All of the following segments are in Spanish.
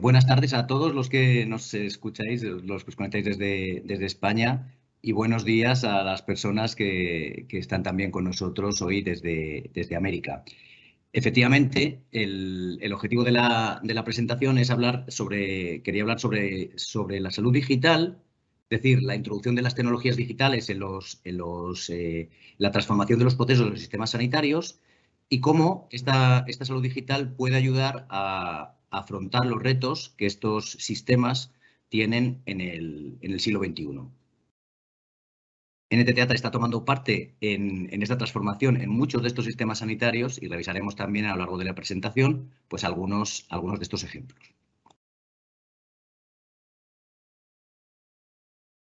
Buenas tardes a todos los que nos escucháis, los que os conectáis desde, España y buenos días a las personas que, están también con nosotros hoy desde, América. Efectivamente, el, objetivo de la, presentación es hablar sobre, quería hablar sobre, sobre la salud digital, es decir, la introducción de las tecnologías digitales en, los, en los, eh, la transformación de los procesos de los sistemas sanitarios y cómo esta, esta salud digital puede ayudar a, afrontar los retos que estos sistemas tienen en el, siglo XXI. NTTATA está tomando parte en, esta transformación en muchos de estos sistemas sanitarios y revisaremos también a lo largo de la presentación pues algunos, de estos ejemplos.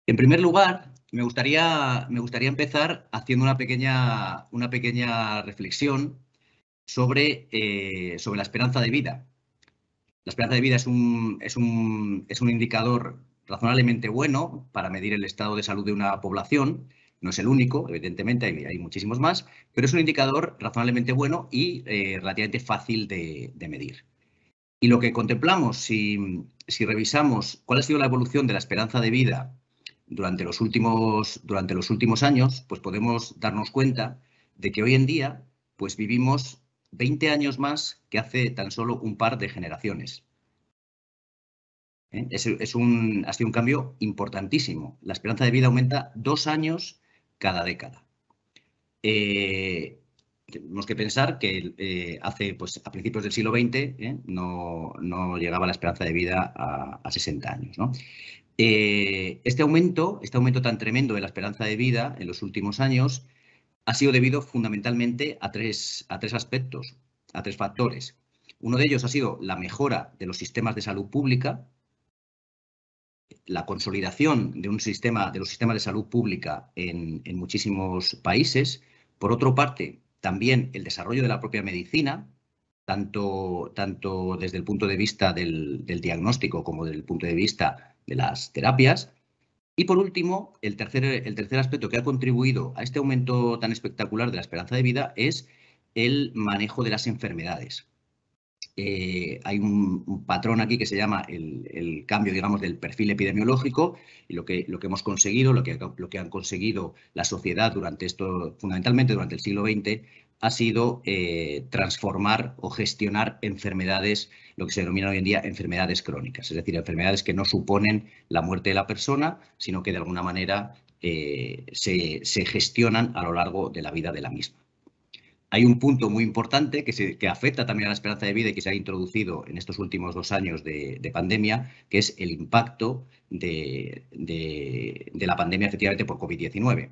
En primer lugar, me gustaría, empezar haciendo una pequeña, reflexión eh, sobre la esperanza de vida. La esperanza de vida es un, es un, indicador razonablemente bueno para medir el estado de salud de una población. No es el único, evidentemente, hay, muchísimos más, pero es un indicador razonablemente bueno y eh, relativamente fácil de, medir. Y lo que contemplamos, si, revisamos cuál ha sido la evolución de la esperanza de vida durante los, últimos, durante los últimos años, pues podemos darnos cuenta de que hoy en día pues vivimos 20 años más que hace tan solo un par de generaciones. ¿Eh? Es, un, ha sido un cambio importantísimo. La esperanza de vida aumenta dos años cada década. Eh, tenemos que pensar que eh, hace, pues, a principios del siglo XX no, no, llegaba la esperanza de vida a, a 60 años. este, aumento, este aumento tan tremendo de la esperanza de vida en los últimos años ha sido debido fundamentalmente a tres, a tres aspectos, a tres factores. Uno de ellos ha sido la mejora de los sistemas de salud pública, la consolidación de un sistema, de los sistemas de salud pública en, muchísimos países. Por otra parte, también el desarrollo de la propia medicina, tanto, tanto desde el punto de vista del, del diagnóstico como desde el punto de vista de las terapias. Y por último, el tercer, el tercer aspecto que ha contribuido a este aumento tan espectacular de la esperanza de vida es el manejo de las enfermedades. Eh, hay un, patrón aquí que se llama el, cambio, digamos, del perfil epidemiológico y lo que, lo que hemos conseguido, lo que, lo que han conseguido la sociedad durante esto, fundamentalmente durante el siglo XX, ha sido eh, transformar o gestionar enfermedades, lo que se denomina hoy en día enfermedades crónicas, es decir, enfermedades que no suponen la muerte de la persona, sino que de alguna manera eh, se, gestionan a lo largo de la vida de la misma. Hay un punto muy importante que, que, afecta también a la esperanza de vida y que se ha introducido en estos últimos dos años de, pandemia, que es el impacto de, de la pandemia efectivamente por COVID-19.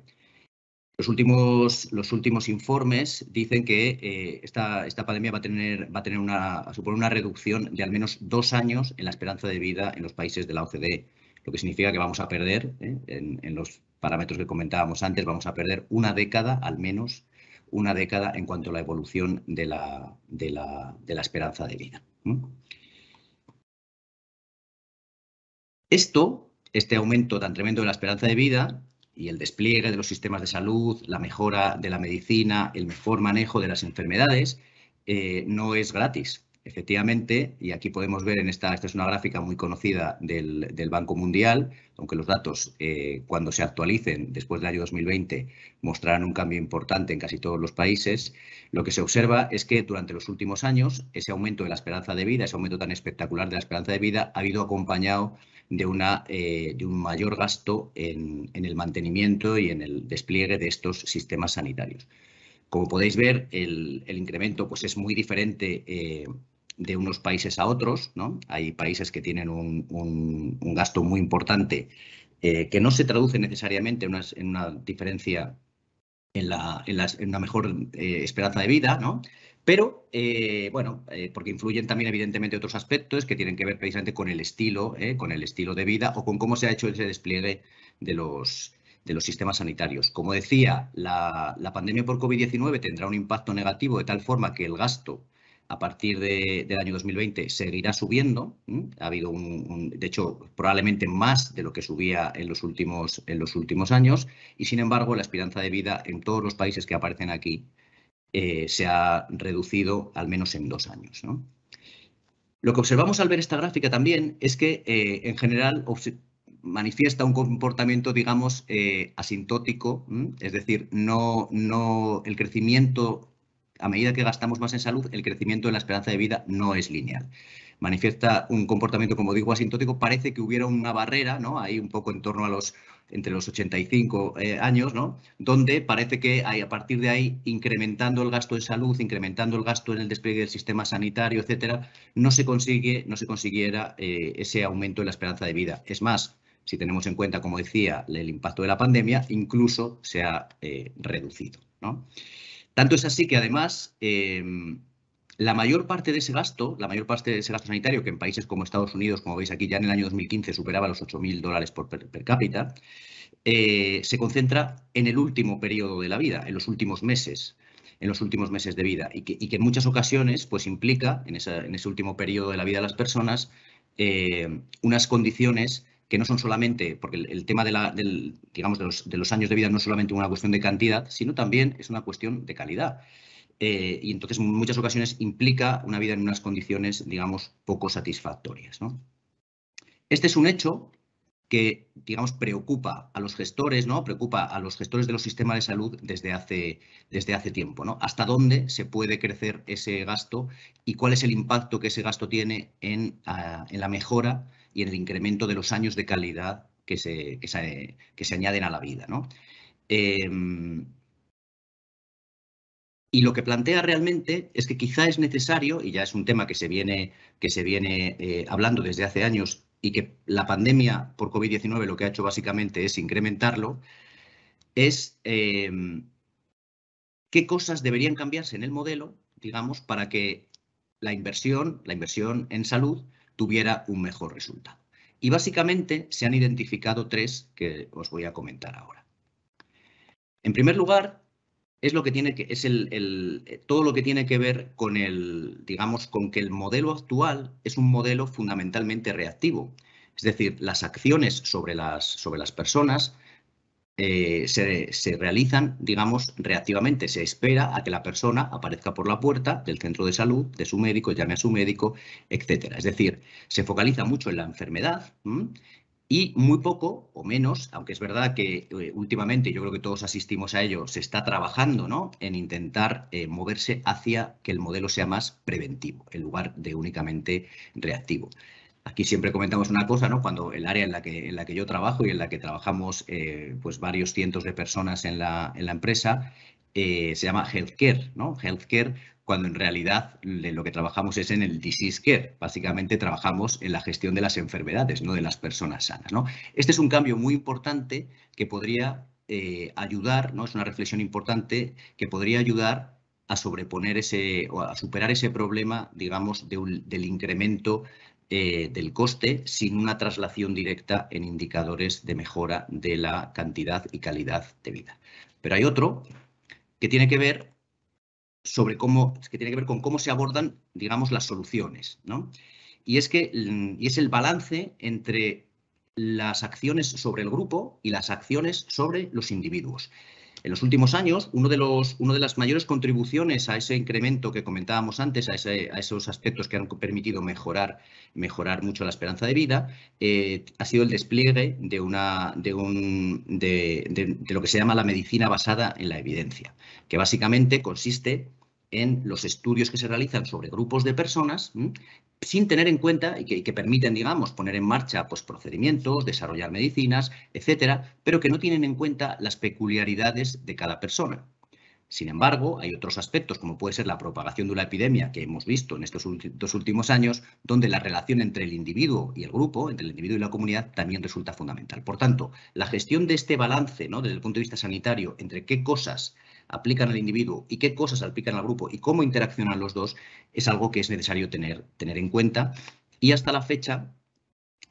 Los últimos, los últimos informes dicen que eh, esta, esta, pandemia va a tener, va a tener una, supone una reducción de al menos dos años en la esperanza de vida en los países de la OCDE, lo que significa que vamos a perder, eh, en, los parámetros que comentábamos antes, vamos a perder una década al menos una década en cuanto a la evolución de la, de la, de la esperanza de vida. Esto, este aumento tan tremendo de la esperanza de vida, y el despliegue de los sistemas de salud, la mejora de la medicina, el mejor manejo de las enfermedades, eh, no es gratis. Efectivamente, y aquí podemos ver en esta, esta es una gráfica muy conocida del, Banco Mundial, aunque los datos eh, cuando se actualicen después del año 2020 mostrarán un cambio importante en casi todos los países, lo que se observa es que durante los últimos años ese aumento de la esperanza de vida, ese aumento tan espectacular de la esperanza de vida ha habido acompañado de, una, eh, de un mayor gasto en, el mantenimiento y en el despliegue de estos sistemas sanitarios. Como podéis ver, el, incremento pues, es muy diferente eh, de unos países a otros, ¿no? Hay países que tienen un, gasto muy importante eh, que no se traduce necesariamente en una, diferencia en, la, una mejor eh, esperanza de vida, Pero, eh, bueno, porque influyen también evidentemente otros aspectos que tienen que ver precisamente con el estilo, con el estilo de vida o con cómo se ha hecho ese despliegue de los, de los sistemas sanitarios. Como decía, la, la pandemia por COVID-19 tendrá un impacto negativo de tal forma que el gasto a partir del año 2020 seguirá subiendo. Ha habido, un, de hecho, probablemente más de lo que subía en los, últimos, en los últimos años. Y, sin embargo, la esperanza de vida en todos los países que aparecen aquí eh, se ha reducido al menos en dos años. Lo que observamos al ver esta gráfica también es que, eh, en general, manifiesta un comportamiento, digamos, eh, asintótico, es decir, no, no el crecimiento a medida que gastamos más en salud, el crecimiento de la esperanza de vida no es lineal. Manifiesta un comportamiento, como digo, asintótico. Parece que hubiera una barrera, ¿no? Ahí un poco en torno a los entre los 85 eh, años, ¿no? Donde parece que hay, a partir de ahí, incrementando el gasto en salud, incrementando el gasto en el despliegue del sistema sanitario, etcétera, no se consigue, no se consiguiera eh, ese aumento en la esperanza de vida. Es más, si tenemos en cuenta, como decía, el impacto de la pandemia, incluso se ha eh, reducido. ¿no? Tanto es así que además em, la mayor parte de ese gasto, la mayor parte de ese gasto sanitario, que en países como Estados Unidos, como veis aquí, ya en el año 2015 superaba los 8.000 dólares por per, cápita, eh, se concentra en el último periodo de la vida, en los últimos meses en los últimos meses de vida y que, en muchas ocasiones pues implica en, ese último periodo de la vida de las personas eh, unas condiciones que no son solamente, porque el, tema de, la, digamos, de los, años de vida no es solamente una cuestión de cantidad, sino también es una cuestión de calidad. Eh, y entonces en muchas ocasiones implica una vida en unas condiciones, digamos, poco satisfactorias. Este es un hecho que, digamos, preocupa a los gestores, ¿no? Preocupa a los gestores de los sistemas de salud desde hace, desde hace tiempo, ¿Hasta dónde se puede crecer ese gasto y cuál es el impacto que ese gasto tiene en, ah, en la mejora y en el incremento de los años de calidad que se, que se, añaden a la vida. ¿no? Em, y lo que plantea realmente es que quizá es necesario, y ya es un tema que se viene, que se viene eh, hablando desde hace años y que la pandemia por COVID-19 lo que ha hecho básicamente es incrementarlo, es em, qué cosas deberían cambiarse en el modelo, digamos, para que la inversión, la inversión en salud, tuviera un mejor resultado. Y básicamente se han identificado tres que os voy a comentar ahora. En primer lugar, es lo que tiene que es eh, todo lo que tiene que ver con el digamos con que el modelo actual es un modelo fundamentalmente reactivo es decir las acciones sobre las sobre las personas eh, se, realizan, digamos, reactivamente. Se espera a que la persona aparezca por la puerta del centro de salud, de su médico, llame a su médico, etcétera. Es decir, se focaliza mucho en la enfermedad y muy poco o menos, aunque es verdad que eh, últimamente yo creo que todos asistimos a ello, se está trabajando ¿no? en intentar eh, moverse hacia que el modelo sea más preventivo en lugar de únicamente reactivo. Aquí siempre comentamos una cosa, ¿no? Cuando el área en la que, en la que yo trabajo y en la que trabajamos eh, pues varios cientos de personas en la, empresa, eh, se llama healthcare, ¿no? Healthcare cuando en realidad lo que trabajamos es en el disease care. Básicamente trabajamos en la gestión de las enfermedades, no de las personas sanas. ¿no? Este es un cambio muy importante que podría eh, ayudar, ¿no? es una reflexión importante que podría ayudar a sobreponer ese o a superar ese problema, digamos, del incremento eh, del coste sin una traslación directa en indicadores de mejora de la cantidad y calidad de vida. Pero hay otro que tiene que ver sobre cómo, que tiene que ver con cómo se abordan, digamos, las soluciones, Y es que mm, y es el balance entre las acciones sobre el grupo y las acciones sobre los individuos. En los últimos años, uno de los, una de las mayores contribuciones a ese incremento que comentábamos antes, a, esos aspectos que han permitido mejorar, mejorar mucho la esperanza de vida, eh, ha sido el despliegue de, una, de, un, de lo que se llama la medicina basada en la evidencia, que básicamente consiste en los estudios que se realizan sobre grupos de personas, sin tener en cuenta y que, permiten, digamos, poner en marcha pues, procedimientos, desarrollar medicinas, etcétera, pero que no tienen en cuenta las peculiaridades de cada persona. Sin embargo, hay otros aspectos, como puede ser la propagación de una epidemia que hemos visto en estos dos últimos años, donde la relación entre el individuo y el grupo, entre el individuo y la comunidad, también resulta fundamental. Por tanto, la gestión de este balance, ¿no? desde el punto de vista sanitario, entre qué cosas aplican al individuo y qué cosas aplican al grupo y cómo interaccionan los dos, es algo que es necesario tener, tener en cuenta. Y hasta la fecha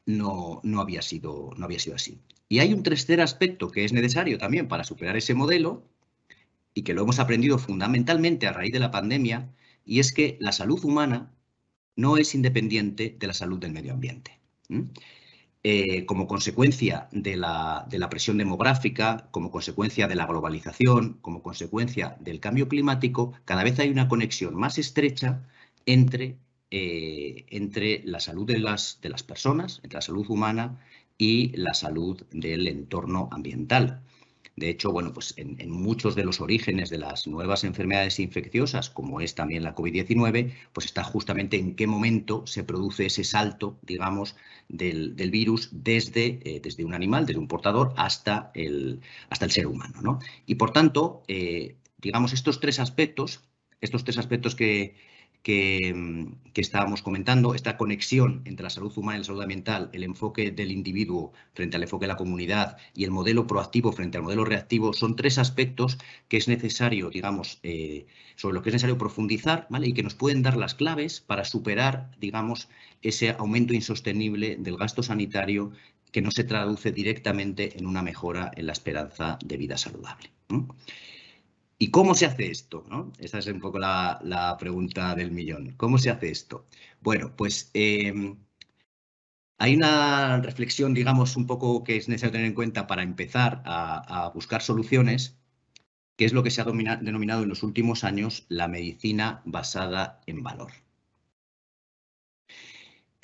no, no, había sido, no había sido así. Y hay un tercer aspecto que es necesario también para superar ese modelo y que lo hemos aprendido fundamentalmente a raíz de la pandemia, y es que la salud humana no es independiente de la salud del medio ambiente. Eh, como consecuencia de la, presión demográfica, como consecuencia de la globalización, como consecuencia del cambio climático, cada vez hay una conexión más estrecha entre, eh, la salud de las, de las personas, entre la salud humana y la salud del entorno ambiental. De hecho, bueno, pues en, muchos de los orígenes de las nuevas enfermedades infecciosas, como es también la COVID-19, pues está justamente en qué momento se produce ese salto, digamos, del, virus desde, eh, desde un animal, desde un portador, hasta el, hasta el ser humano. ¿no? Y por tanto, eh, digamos, estos tres aspectos, estos tres aspectos que, que, estábamos comentando, esta conexión entre la salud humana y la salud ambiental, el enfoque del individuo frente al enfoque de la comunidad y el modelo proactivo frente al modelo reactivo, son tres aspectos que es necesario, digamos, eh, sobre los que es necesario profundizar ¿vale? y que nos pueden dar las claves para superar, digamos, ese aumento insostenible del gasto sanitario que no se traduce directamente en una mejora en la esperanza de vida saludable. ¿Y cómo se hace esto? Esa es un poco la, pregunta del millón. ¿Cómo se hace esto? Bueno, pues em, hay una reflexión, digamos, un poco que es necesario tener en cuenta para empezar a, buscar soluciones, que es lo que se ha denominado en los últimos años la medicina basada en valor.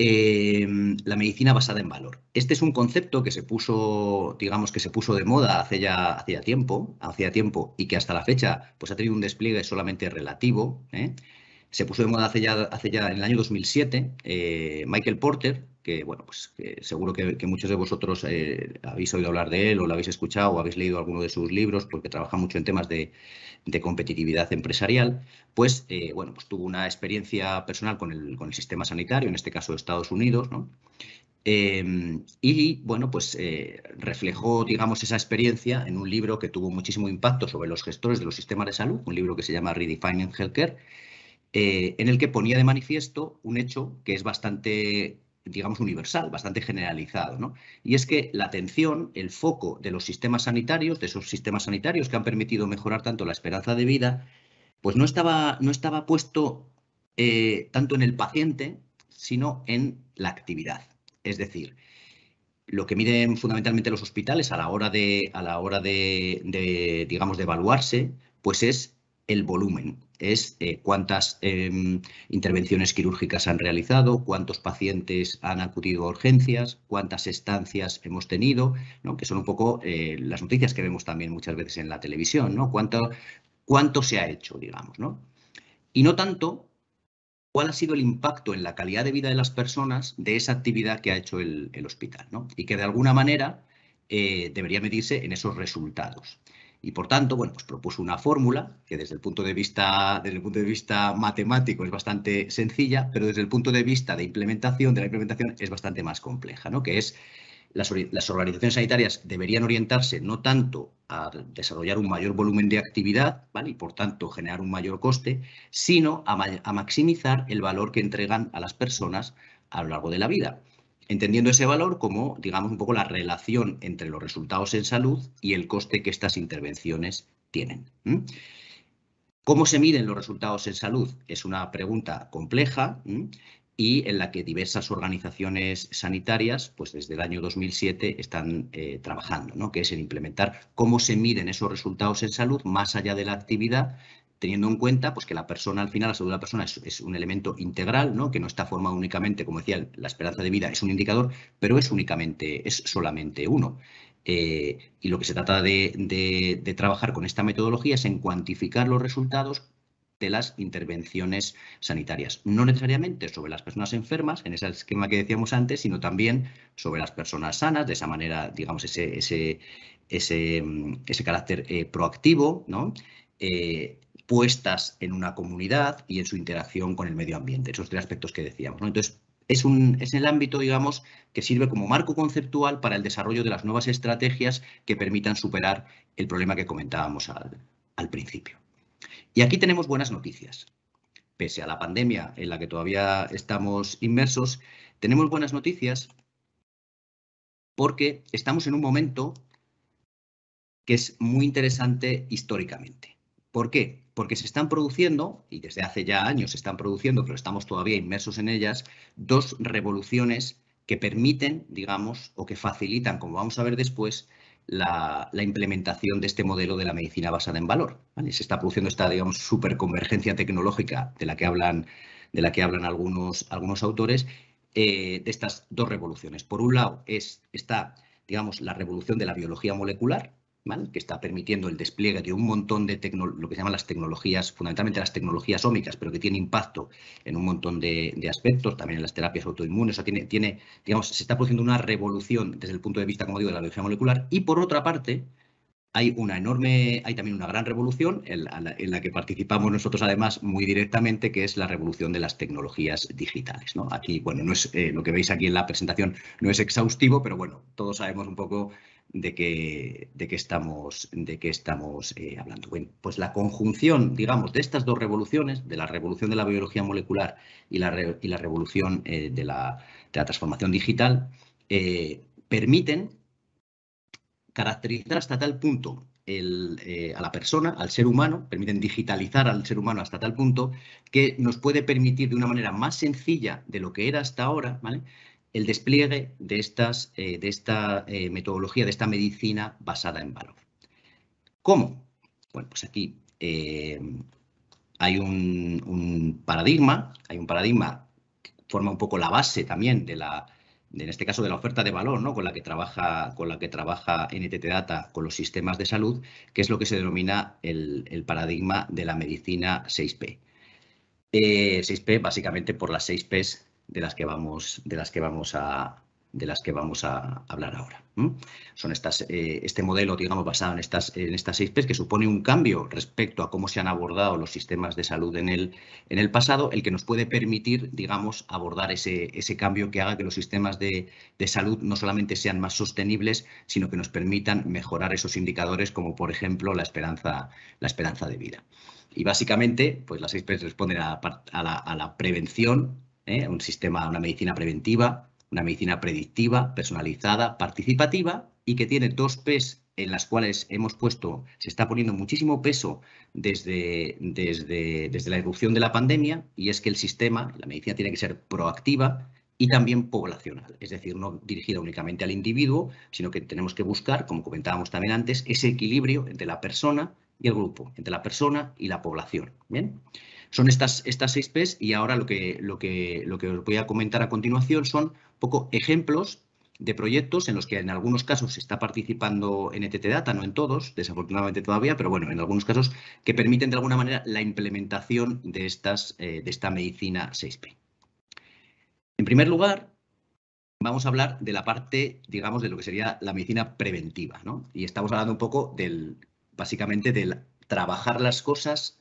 Em, la medicina basada en valor. Este es un concepto que se puso, digamos, que se puso de moda hace ya tiempo, tiempo, y que hasta la fecha pues, ha tenido un despliegue solamente relativo. ¿eh? Se puso de moda hace ya, hace ya en el año 2007. Eh, Michael Porter, que bueno, pues seguro que, muchos de vosotros eh, habéis oído hablar de él o lo habéis escuchado o habéis leído alguno de sus libros porque trabaja mucho en temas de, competitividad empresarial, pues eh, bueno, pues tuvo una experiencia personal con el, sistema sanitario, en este caso de Estados Unidos, em, y bueno, pues eh, reflejó, digamos, esa experiencia en un libro que tuvo muchísimo impacto sobre los gestores de los sistemas de salud, un libro que se llama Redefining Healthcare, en el que ponía de manifiesto un hecho que es bastante digamos, universal, bastante generalizado. Y es que la atención, el foco de los sistemas sanitarios, de esos sistemas sanitarios que han permitido mejorar tanto la esperanza de vida, pues no estaba, no estaba puesto eh, tanto en el paciente, sino en la actividad. Es decir, lo que miden fundamentalmente los hospitales a la hora de, a la hora de digamos, de evaluarse, pues es el volumen, es eh, cuántas em, intervenciones quirúrgicas han realizado, cuántos pacientes han acudido a urgencias, cuántas estancias hemos tenido, que son un poco eh, las noticias que vemos también muchas veces en la televisión, cuánto, se ha hecho, digamos. ¿no? Y no tanto cuál ha sido el impacto en la calidad de vida de las personas de esa actividad que ha hecho el, hospital y que de alguna manera eh, debería medirse en esos resultados. Y por tanto, bueno, pues propuso una fórmula que desde el, punto de vista, desde el punto de vista matemático es bastante sencilla, pero desde el punto de vista de implementación, de la implementación, es bastante más compleja, ¿no? Que es las, las organizaciones sanitarias deberían orientarse no tanto a desarrollar un mayor volumen de actividad, ¿vale? Y por tanto generar un mayor coste, sino a maximizar el valor que entregan a las personas a lo largo de la vida entendiendo ese valor como, digamos, un poco la relación entre los resultados en salud y el coste que estas intervenciones tienen. ¿Cómo se miden los resultados en salud? Es una pregunta compleja y en la que diversas organizaciones sanitarias, pues desde el año 2007 están eh, trabajando, ¿no? que es en implementar cómo se miden esos resultados en salud más allá de la actividad teniendo en cuenta pues, que la persona al final, la salud de la persona es, un elemento integral, ¿no? que no está formado únicamente, como decía, la esperanza de vida es un indicador, pero es únicamente, es solamente uno. Eh, y lo que se trata de, trabajar con esta metodología es en cuantificar los resultados de las intervenciones sanitarias. No necesariamente sobre las personas enfermas, en ese esquema que decíamos antes, sino también sobre las personas sanas, de esa manera, digamos, ese, ese, ese, mm, carácter eh, proactivo, ¿no? Eh, puestas en una comunidad y en su interacción con el medio ambiente, esos tres aspectos que decíamos. Entonces, es, un, el ámbito, digamos, que sirve como marco conceptual para el desarrollo de las nuevas estrategias que permitan superar el problema que comentábamos al principio. Y aquí tenemos buenas noticias. Pese a la pandemia en la que todavía estamos inmersos, tenemos buenas noticias porque estamos en un momento que es muy interesante históricamente. ¿Por qué? Porque se están produciendo, y desde hace ya años se están produciendo, pero estamos todavía inmersos en ellas, dos revoluciones que permiten, digamos, o que facilitan, como vamos a ver después, la, implementación de este modelo de la medicina basada en valor. Se está produciendo esta, digamos, superconvergencia tecnológica de la que hablan, de la que hablan algunos, algunos autores, eh, de estas dos revoluciones. Por un lado está, digamos, la revolución de la biología molecular, que está permitiendo el despliegue de un montón de lo que se llaman las tecnologías, fundamentalmente las tecnologías ómicas, pero que tiene impacto en un montón de, aspectos, también en las terapias autoinmunes. O sea, tiene, tiene, digamos, se está produciendo una revolución desde el punto de vista, como digo, de la biología molecular. Y por otra parte, hay una enorme, hay también una gran revolución en la, que participamos nosotros además muy directamente, que es la revolución de las tecnologías digitales. ¿no? Aquí, bueno, no es eh, lo que veis aquí en la presentación no es exhaustivo, pero bueno, todos sabemos un poco de qué estamos, de que estamos eh, hablando. pues la conjunción, digamos, de estas dos revoluciones, de la revolución de la biología molecular y la, revolución eh, de, la, transformación digital, eh, permiten caracterizar hasta tal punto a la persona, al ser humano, permiten digitalizar al ser humano hasta tal punto que nos puede permitir de una manera más sencilla de lo que era hasta ahora, ¿vale? el despliegue de, estas, eh, de esta eh, metodología, de esta medicina basada en valor. ¿Cómo? Bueno, pues aquí eh, hay un, paradigma, hay un paradigma que forma un poco la base también de la, en este caso, de la oferta de valor ¿no? con, la que trabaja, con la que trabaja NTT Data con los sistemas de salud, que es lo que se denomina el, el paradigma de la medicina 6P. 6P básicamente por las 6 Ps de las que vamos, de las que vamos a, de las que vamos a hablar ahora. Son estas, eh, este modelo, digamos, basado en estas, en estas seis P's, que supone un cambio respecto a cómo se han abordado los sistemas de salud en el, en el pasado, el que nos puede permitir, digamos, abordar ese, ese cambio que haga que los sistemas de, salud no solamente sean más sostenibles, sino que nos permitan mejorar esos indicadores, como por ejemplo la esperanza, la esperanza de vida. Y básicamente, pues las seis P's responden a, la, a la prevención, ¿eh? un sistema, una medicina preventiva, una medicina predictiva, personalizada, participativa y que tiene dos P's en las cuales hemos puesto, se está poniendo muchísimo peso desde, desde, desde la erupción de la pandemia y es que el sistema, la medicina tiene que ser proactiva, y también poblacional, es decir, no dirigida únicamente al individuo, sino que tenemos que buscar, como comentábamos también antes, ese equilibrio entre la persona y el grupo, entre la persona y la población. ¿bien? Son estas, estas seis P's y ahora lo que, lo, que, lo que os voy a comentar a continuación son poco ejemplos de proyectos en los que en algunos casos se está participando en Data, no en todos, desafortunadamente todavía, pero bueno, en algunos casos que permiten de alguna manera la implementación de, estas, eh, de esta medicina 6P. En primer lugar, vamos a hablar de la parte, digamos, de lo que sería la medicina preventiva, ¿no? Y estamos hablando un poco del, básicamente, del trabajar las cosas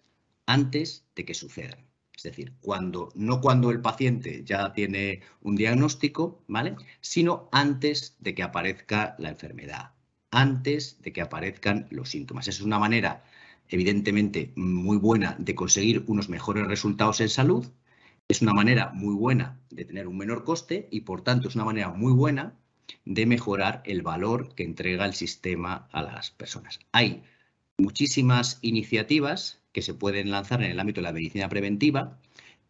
antes de que sucedan. Es decir, cuando, no cuando el paciente ya tiene un diagnóstico, ¿vale? Sino antes de que aparezca la enfermedad, antes de que aparezcan los síntomas. es una manera, evidentemente, muy buena de conseguir unos mejores resultados en salud. Es una manera muy buena de tener un menor coste y, por tanto, es una manera muy buena de mejorar el valor que entrega el sistema a las personas. Hay muchísimas iniciativas que se pueden lanzar en el ámbito de la medicina preventiva.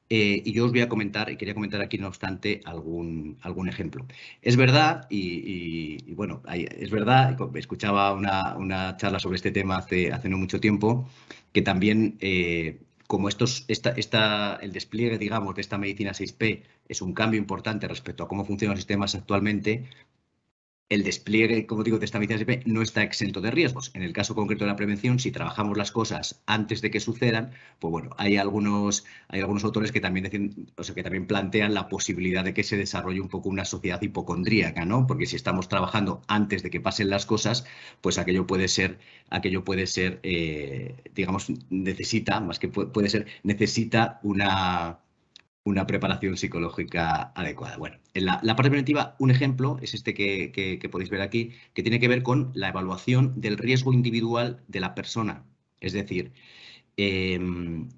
Eh, y yo os voy a comentar, y quería comentar aquí, no obstante, algún, algún ejemplo. Es verdad, y, bueno, es verdad, escuchaba una, charla sobre este tema hace, hace no mucho tiempo, que también eh, como estos, esta, el despliegue, digamos, de esta medicina 6P es un cambio importante respecto a cómo funcionan los sistemas actualmente, el despliegue, como digo, de esta medicina SP no está exento de riesgos. En el caso concreto de la prevención, si trabajamos las cosas antes de que sucedan, pues bueno, hay algunos, hay algunos autores que también, o sea, que también plantean la posibilidad de que se desarrolle un poco una sociedad hipocondríaca, ¿no? Porque si estamos trabajando antes de que pasen las cosas, pues aquello puede ser, aquello puede ser, eh, digamos, necesita, más que puede ser, necesita una una preparación psicológica adecuada. Bueno, en la, parte preventiva, un ejemplo es este que, podéis ver aquí, que tiene que ver con la evaluación del riesgo individual de la persona. Es decir, em,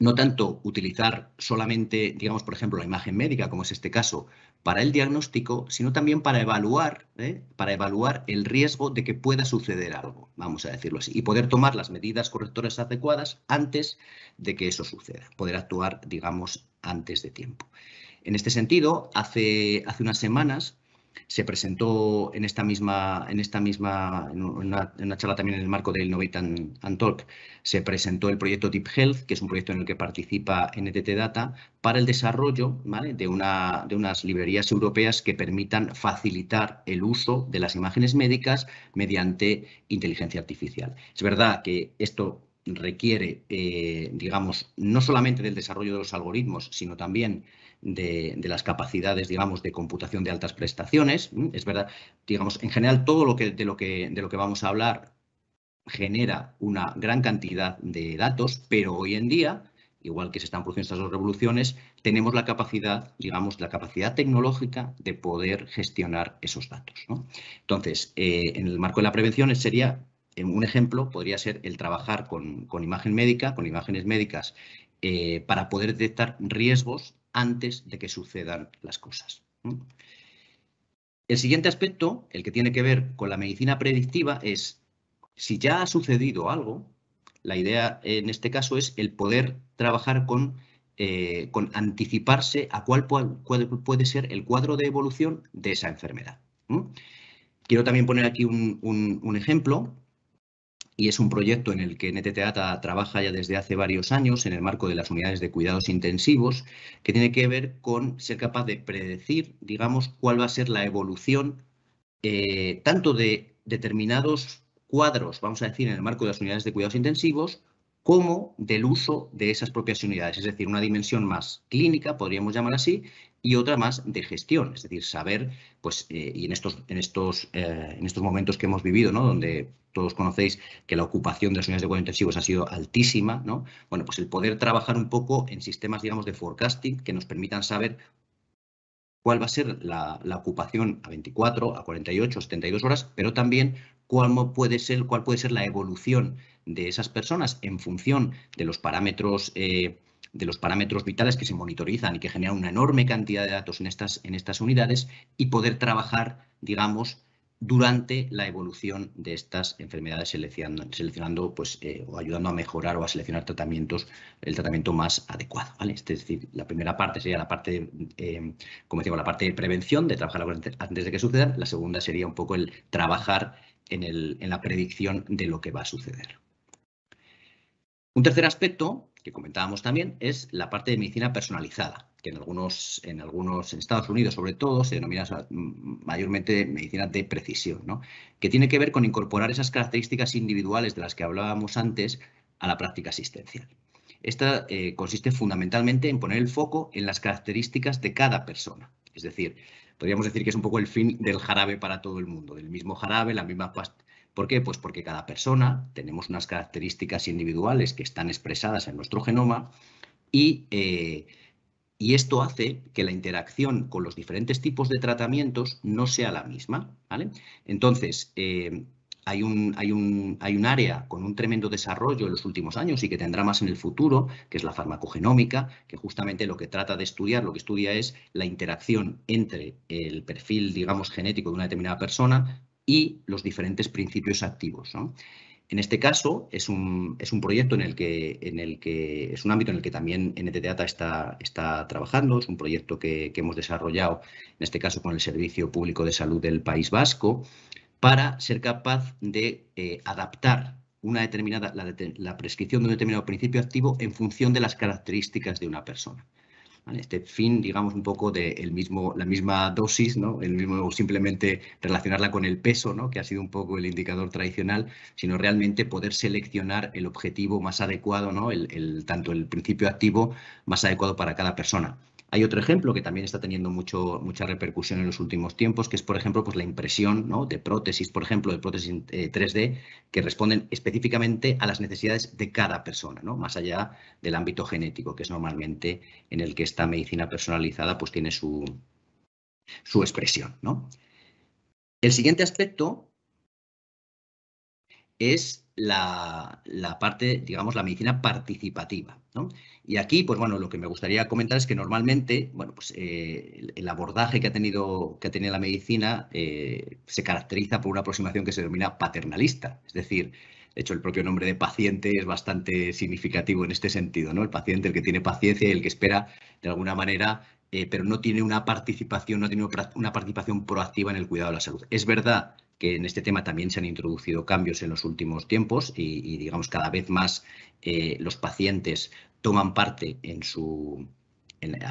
no tanto utilizar solamente, digamos, por ejemplo, la imagen médica, como es este caso, para el diagnóstico, sino también para evaluar, ¿eh? para evaluar el riesgo de que pueda suceder algo, vamos a decirlo así, y poder tomar las medidas correctoras adecuadas antes de que eso suceda, poder actuar, digamos, antes de tiempo. En este sentido, hace, hace unas semanas se presentó en esta misma, en esta misma, en una, charla también en el marco del Innovate and, Talk, se presentó el proyecto Deep Health, que es un proyecto en el que participa NTT Data, para el desarrollo de, una, de unas librerías europeas que permitan facilitar el uso de las imágenes médicas mediante inteligencia artificial. Es verdad que esto requiere, eh, digamos, no solamente del desarrollo de los algoritmos, sino también de, las capacidades, digamos, de computación de altas prestaciones. Es verdad, digamos, en general todo lo que, de, lo que, de lo que vamos a hablar genera una gran cantidad de datos, pero hoy en día, igual que se están produciendo estas dos revoluciones, tenemos la capacidad, digamos, la capacidad tecnológica de poder gestionar esos datos. Entonces, eh, en el marco de la prevención sería un ejemplo podría ser el trabajar con, imagen médica, con imágenes médicas, eh, para poder detectar riesgos antes de que sucedan las cosas. El siguiente aspecto, el que tiene que ver con la medicina predictiva, es si ya ha sucedido algo, la idea en este caso es el poder trabajar con, eh, con anticiparse a cuál, puede ser el cuadro de evolución de esa enfermedad. Quiero también poner aquí un, un, un ejemplo y es un proyecto en el que Data trabaja ya desde hace varios años en el marco de las unidades de cuidados intensivos, que tiene que ver con ser capaz de predecir, digamos, cuál va a ser la evolución eh, tanto de determinados cuadros, vamos a decir, en el marco de las unidades de cuidados intensivos, como del uso de esas propias unidades, es decir, una dimensión más clínica, podríamos llamar así, y otra más de gestión, es decir, saber, pues, eh, y en estos, en, estos, eh, en estos momentos que hemos vivido, ¿no? donde todos conocéis que la ocupación de las unidades de cuidado intensivos ha sido altísima, ¿no? bueno, pues el poder trabajar un poco en sistemas, digamos, de forecasting que nos permitan saber cuál va a ser la, ocupación a 24, a 48, a 72 horas, pero también cuál puede ser, cuál puede ser la evolución de esas personas en función de los parámetros. Eh, de los parámetros vitales que se monitorizan y que generan una enorme cantidad de datos en estas, en estas unidades y poder trabajar, digamos, durante la evolución de estas enfermedades seleccionando, seleccionando pues, eh, o ayudando a mejorar o a seleccionar tratamientos, el tratamiento más adecuado. Es decir, la primera parte sería la parte, eh, como decía, la parte de prevención, de trabajar antes de que suceda. La segunda sería un poco el trabajar en, la predicción de lo que va a suceder. Un tercer aspecto que comentábamos también es la parte de medicina personalizada, que en algunos, en algunos, Estados Unidos sobre todo, se denomina mm, mayormente medicina de precisión, que tiene que ver con incorporar esas características individuales de las que hablábamos antes a la práctica asistencial. Esta eh, consiste fundamentalmente en poner el foco en las características de cada persona. Es decir, podríamos decir que es un poco el fin del jarabe para todo el mundo, del mismo jarabe, la misma pasta. ¿Por qué? Pues porque cada persona tenemos unas características individuales que están expresadas en nuestro genoma y, eh, y esto hace que la interacción con los diferentes tipos de tratamientos no sea la misma. ¿vale? Entonces, eh, hay un, un área con un tremendo desarrollo en los últimos años y que tendrá más en el futuro, que es la farmacogenómica, que justamente lo que trata de estudiar, lo que estudia es la interacción entre el perfil, digamos, genético de una determinada persona y los diferentes principios activos. En este caso, es un, proyecto en el, que, es un ámbito en el que también NTData está, está trabajando, es un proyecto que hemos desarrollado, en este caso, con el Servicio Público de Salud del País Vasco, para ser capaz de eh, adaptar una determinada, la, prescripción de un determinado principio activo en función de las características de una persona. Este fin, digamos, un poco de mismo, la misma dosis, ¿no? el mismo, simplemente relacionarla con el peso, ¿no? que ha sido un poco el indicador tradicional, sino realmente poder seleccionar el objetivo más adecuado, ¿no? el, tanto el principio activo más adecuado para cada persona. Hay otro ejemplo que también está teniendo mucho, mucha repercusión en los últimos tiempos, que es, por ejemplo, pues la impresión de prótesis, por ejemplo, de prótesis 3D, eh, que responden específicamente a las necesidades de cada persona, ¿no? más allá del ámbito genético, que es normalmente en el que esta medicina personalizada pues, tiene su, su expresión. ¿no? El siguiente aspecto es la, parte, digamos, la medicina participativa. Y aquí, pues bueno, lo que me gustaría comentar es que normalmente, bueno, pues eh, el abordaje que ha tenido, que ha la medicina eh, se caracteriza por una aproximación que se denomina paternalista, es decir, de hecho, el propio nombre de paciente es bastante significativo en este sentido, ¿no? El paciente, el que tiene paciencia y el que espera, de alguna manera, eh, pero no tiene una participación, no tiene una participación proactiva en el cuidado de la salud. Es verdad que en este tema también se han introducido cambios en los últimos tiempos y, digamos, cada vez más eh, los pacientes toman parte en su,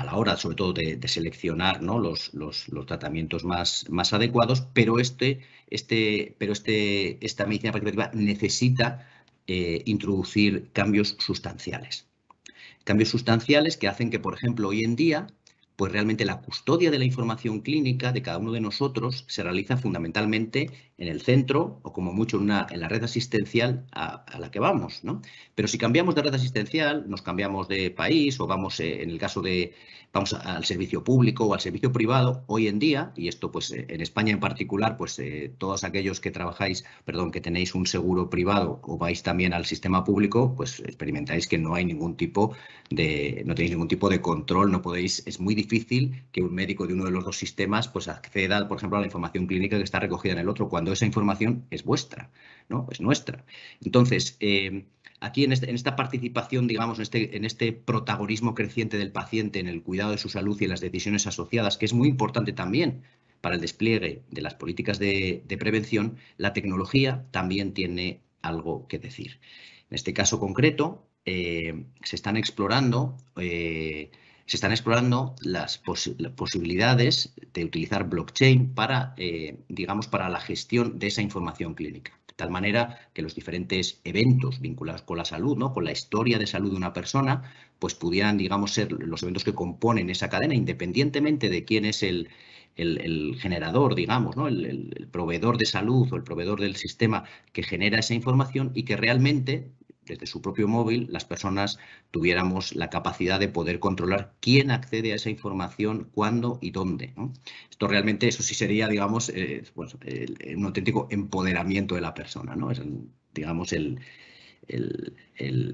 a la hora, sobre todo, de, seleccionar ¿no? los, los, tratamientos más, más adecuados, pero, este, este, pero este, esta medicina participativa necesita eh, introducir cambios sustanciales. Cambios sustanciales que hacen que, por ejemplo, hoy en día pues realmente la custodia de la información clínica de cada uno de nosotros se realiza fundamentalmente en el centro o como mucho en, una, en la red asistencial a, la que vamos. ¿no? Pero si cambiamos de red asistencial, nos cambiamos de país o vamos eh, en el caso de vamos al servicio público o al servicio privado, hoy en día, y esto pues eh, en España en particular, pues eh, todos aquellos que trabajáis, perdón, que tenéis un seguro privado o vais también al sistema público, pues experimentáis que no hay ningún tipo de, no tenéis ningún tipo de control, no podéis, es muy difícil que un médico de uno de los dos sistemas pues acceda, por ejemplo, a la información clínica que está recogida en el otro, cuando esa información es vuestra, ¿no? Es nuestra. Entonces, eh, aquí este, en, esta participación, digamos, en este, en este protagonismo creciente del paciente en el cuidado de su salud y en las decisiones asociadas, que es muy importante también para el despliegue de las políticas de, prevención, la tecnología también tiene algo que decir. En este caso concreto, eh, se están explorando eh, se están explorando las, posibilidades de utilizar blockchain para, eh, digamos, para la gestión de esa información clínica. De tal manera que los diferentes eventos vinculados con la salud, ¿no? con la historia de salud de una persona, pues pudieran, digamos, ser los eventos que componen esa cadena, independientemente de quién es el, el, generador, digamos, ¿no? el, proveedor de salud o el proveedor del sistema que genera esa información y que realmente desde su propio móvil, las personas tuviéramos la capacidad de poder controlar quién accede a esa información, cuándo y dónde. Esto realmente, eso sí sería, digamos, eh, un auténtico empoderamiento de la persona, ¿no? Es, digamos,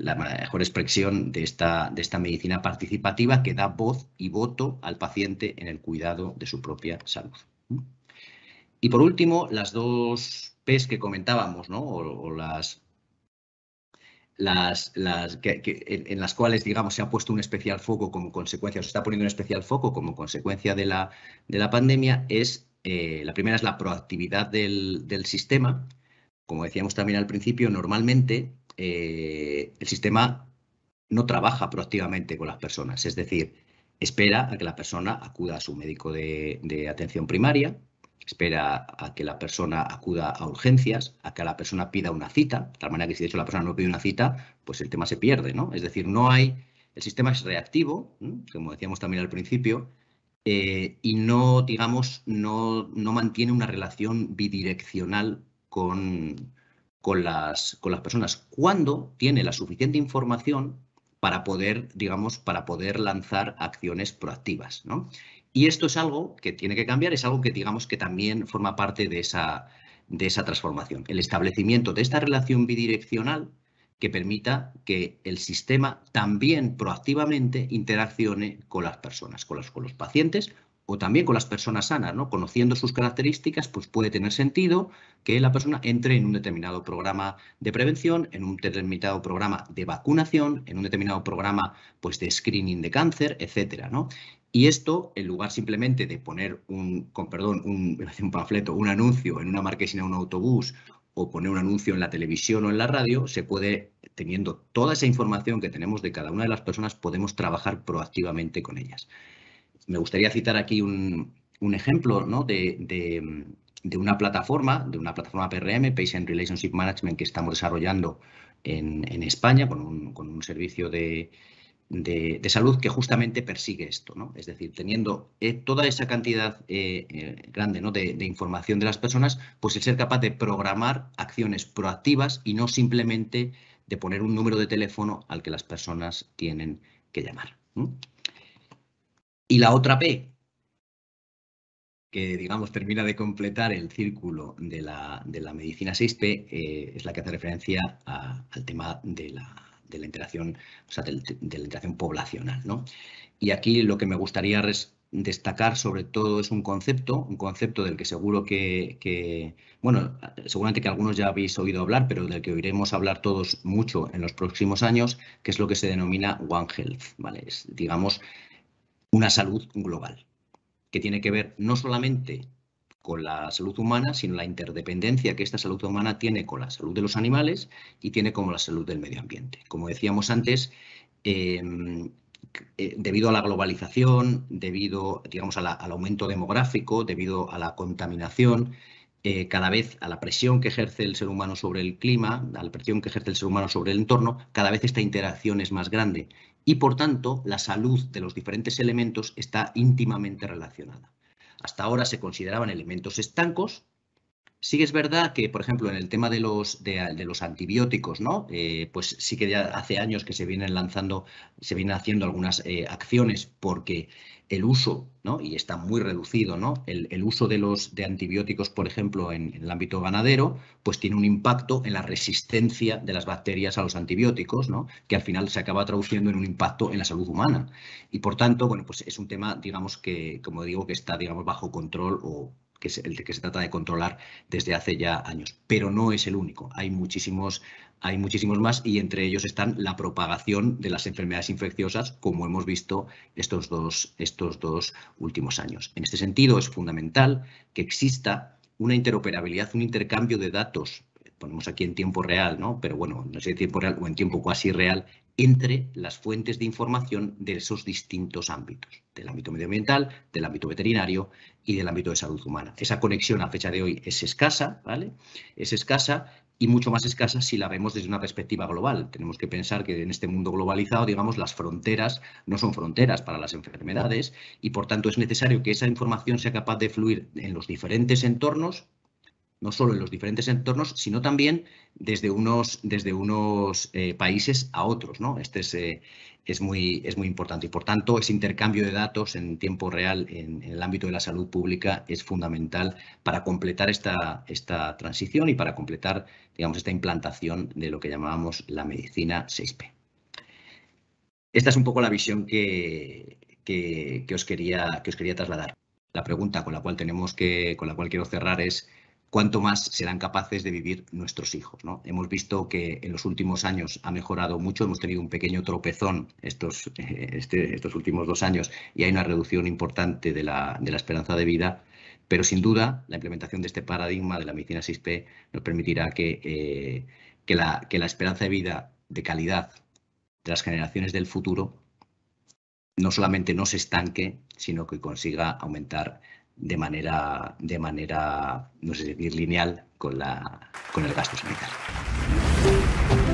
la mejor expresión de esta, de esta medicina participativa que da voz y voto al paciente en el cuidado de su propia salud. Y por último, las dos P's que comentábamos, ¿no? o las las, que, en las cuales, digamos, se ha puesto un especial foco como consecuencia, o se está poniendo un especial foco como consecuencia de la, de la pandemia, es eh, la primera es la proactividad del, sistema. Como decíamos también al principio, normalmente eh, el sistema no trabaja proactivamente con las personas, es decir, espera a que la persona acuda a su médico de atención primaria, espera a que la persona acuda a urgencias, a que la persona pida una cita, de tal manera que si de hecho la persona no pide una cita, pues el tema se pierde, ¿no? Es decir, no hay, el sistema es reactivo, como decíamos también al principio, eh, y no, digamos, no, mantiene una relación bidireccional con, con, las, con las personas, cuando tiene la suficiente información para poder, digamos, para poder lanzar acciones proactivas, ¿no? Y esto es algo que tiene que cambiar, es algo que digamos que también forma parte de esa, de esa transformación. El establecimiento de esta relación bidireccional que permita que el sistema también proactivamente interaccione con las personas, con los, con los pacientes o también con las personas sanas, ¿no? Conociendo sus características, pues puede tener sentido que la persona entre en un determinado programa de prevención, en un determinado programa de vacunación, en un determinado programa pues, de screening de cáncer, etcétera, ¿no? Y esto, en lugar simplemente de poner un, con perdón, un, panfleto, un anuncio en una marquesina un autobús o poner un anuncio en la televisión o en la radio, se puede, teniendo toda esa información que tenemos de cada una de las personas, podemos trabajar proactivamente con ellas. Me gustaría citar aquí un, ejemplo de, una plataforma, de una plataforma PRM, Patient Relationship Management, que estamos desarrollando en, en España con un, con un servicio de, de, salud que justamente persigue esto, ¿no? Es decir, teniendo eh, toda esa cantidad eh, eh, grande de, información de las personas, pues el ser capaz de programar acciones proactivas y no simplemente de poner un número de teléfono al que las personas tienen que llamar. Y la otra P, que digamos termina de completar el círculo de la, de la medicina 6P, es la que hace referencia al tema de la de la interacción, la poblacional. Y aquí lo que me gustaría destacar sobre todo es un concepto, un concepto del que seguro que, bueno, seguramente que algunos ya habéis oído hablar, pero del que oiremos hablar todos mucho en los próximos años, que es lo que se denomina One Health, ¿vale? Es, digamos, una salud global, que tiene que ver no solamente con la salud humana, sino la interdependencia que esta salud humana tiene con la salud de los animales y tiene con la salud del medio ambiente. Como decíamos antes, em, eh, debido a la globalización, debido digamos, al aumento demográfico, debido a la contaminación, eh, cada vez a la presión que ejerce el ser humano sobre el clima, a la presión que ejerce el ser humano sobre el entorno, cada vez esta interacción es más grande y por tanto la salud de los diferentes elementos está íntimamente relacionada hasta ahora se consideraban elementos estancos. Sí es verdad que, por ejemplo, en el tema de los, de, los antibióticos, ¿no? Eh, pues sí que ya hace años que se vienen lanzando, se vienen haciendo algunas eh, acciones porque el uso, ¿no? y está muy reducido, ¿no? el, uso de, los, de antibióticos, por ejemplo, en, el ámbito ganadero, pues tiene un impacto en la resistencia de las bacterias a los antibióticos, ¿no? que al final se acaba traduciendo en un impacto en la salud humana. Y por tanto, bueno, pues es un tema, digamos, que, como digo, que está, digamos, bajo control o que es el que se trata de controlar desde hace ya años. Pero no es el único, hay muchísimos, hay muchísimos más y entre ellos están la propagación de las enfermedades infecciosas, como hemos visto estos dos, estos dos últimos años. En este sentido, es fundamental que exista una interoperabilidad, un intercambio de datos ponemos aquí en tiempo real, ¿no? Pero bueno, no sé en tiempo real o en tiempo cuasi real, entre las fuentes de información de esos distintos ámbitos, del ámbito medioambiental, del ámbito veterinario y del ámbito de salud humana. Esa conexión a fecha de hoy es escasa, ¿vale? Es escasa y mucho más escasa si la vemos desde una perspectiva global. Tenemos que pensar que en este mundo globalizado, digamos, las fronteras no son fronteras para las enfermedades y por tanto es necesario que esa información sea capaz de fluir en los diferentes entornos no solo en los diferentes entornos, sino también desde unos, desde unos eh, países a otros. ¿no? Este eh, es, muy, es muy importante y, por tanto, ese intercambio de datos en tiempo real en, el ámbito de la salud pública es fundamental para completar esta, esta transición y para completar digamos, esta implantación de lo que llamábamos la medicina 6P. Esta es un poco la visión que, que, os, quería, que os quería trasladar. La pregunta con la cual tenemos que, con la cual quiero cerrar es cuánto más serán capaces de vivir nuestros hijos. Hemos visto que en los últimos años ha mejorado mucho, hemos tenido un pequeño tropezón estos, este, estos últimos dos años y hay una reducción importante de la, esperanza de vida, pero sin duda la implementación de este paradigma de la medicina 6P nos permitirá que, eh, que, la, que la esperanza de vida de calidad de las generaciones del futuro no solamente no se estanque, sino que consiga aumentar de manera, de manera no sé decir, lineal con, la, con el gasto sanitario.